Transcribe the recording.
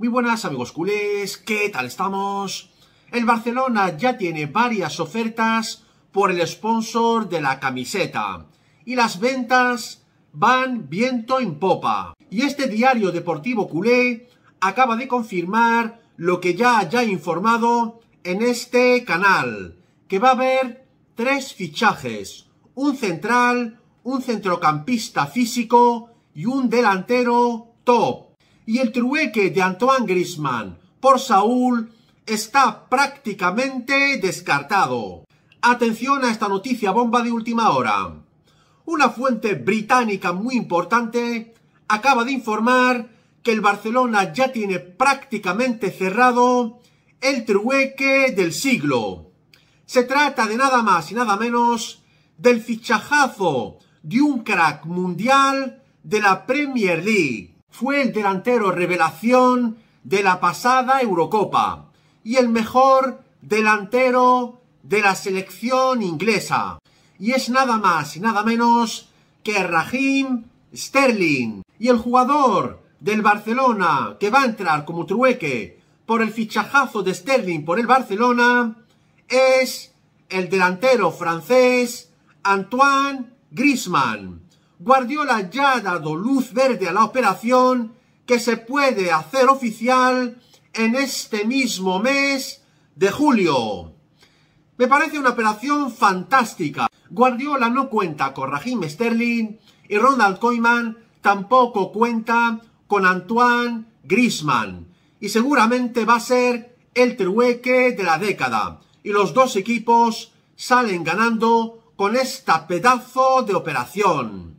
Muy buenas amigos culés, ¿qué tal estamos? El Barcelona ya tiene varias ofertas por el sponsor de la camiseta y las ventas van viento en popa. Y este diario deportivo culé acaba de confirmar lo que ya haya informado en este canal, que va a haber tres fichajes, un central, un centrocampista físico y un delantero top y el trueque de Antoine Griezmann por Saúl está prácticamente descartado. Atención a esta noticia bomba de última hora. Una fuente británica muy importante acaba de informar que el Barcelona ya tiene prácticamente cerrado el trueque del siglo. Se trata de nada más y nada menos del fichajazo de un crack mundial de la Premier League fue el delantero revelación de la pasada Eurocopa y el mejor delantero de la selección inglesa. Y es nada más y nada menos que Raheem Sterling. Y el jugador del Barcelona que va a entrar como trueque por el fichajazo de Sterling por el Barcelona es el delantero francés Antoine Griezmann. Guardiola ya ha dado luz verde a la operación que se puede hacer oficial en este mismo mes de julio. Me parece una operación fantástica. Guardiola no cuenta con Raheem Sterling y Ronald Koeman tampoco cuenta con Antoine Griezmann. Y seguramente va a ser el trueque de la década. Y los dos equipos salen ganando con esta pedazo de operación.